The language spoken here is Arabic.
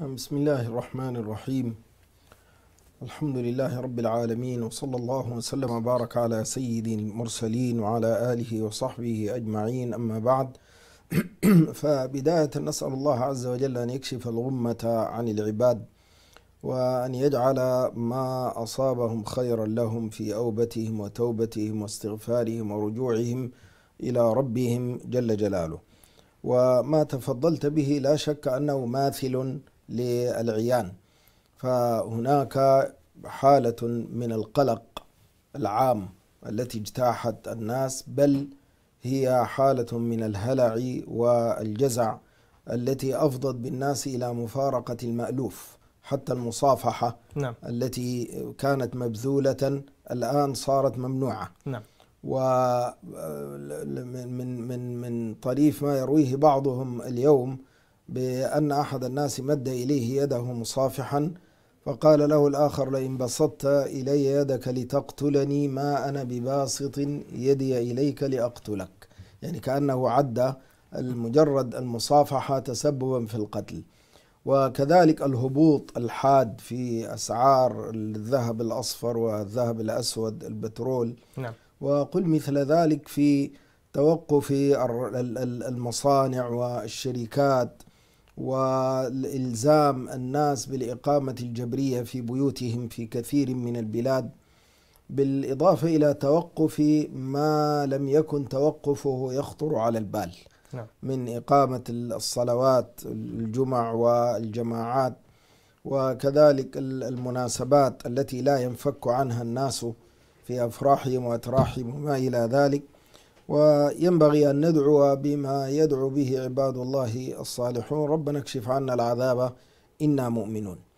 بسم الله الرحمن الرحيم الحمد لله رب العالمين وصلى الله وسلم وبارك على سيد المرسلين وعلى آله وصحبه أجمعين أما بعد فبداية نسأل الله عز وجل أن يكشف الغمة عن العباد وأن يجعل ما أصابهم خيرا لهم في أوبتهم وتوبتهم واستغفارهم ورجوعهم إلى ربهم جل جلاله وما تفضلت به لا شك أنه ماثل للعيان فهناك حالة من القلق العام التي اجتاحت الناس بل هي حالة من الهلع والجزع التي أفضت بالناس إلى مفارقة المألوف حتى المصافحة نعم. التي كانت مبذولة الآن صارت ممنوعة نعم. ومن من من طريف ما يرويه بعضهم اليوم بأن أحد الناس مد إليه يده مصافحا فقال له الآخر لئن بسطت إلي يدك لتقتلني ما أنا بباسط يدي إليك لأقتلك يعني كأنه عد المجرد المصافحة تسببا في القتل وكذلك الهبوط الحاد في أسعار الذهب الأصفر والذهب الأسود البترول نعم. وقل مثل ذلك في توقف المصانع والشركات والإلزام الناس بالإقامة الجبرية في بيوتهم في كثير من البلاد بالإضافة إلى توقف ما لم يكن توقفه يخطر على البال نعم. من إقامة الصلوات الجمع والجماعات وكذلك المناسبات التي لا ينفك عنها الناس في أفراحهم وأتراحهم وما إلى ذلك وينبغي أن ندعو بما يدعو به عباد الله الصالحون ربنا اكشف عنا العذاب إنا مؤمنون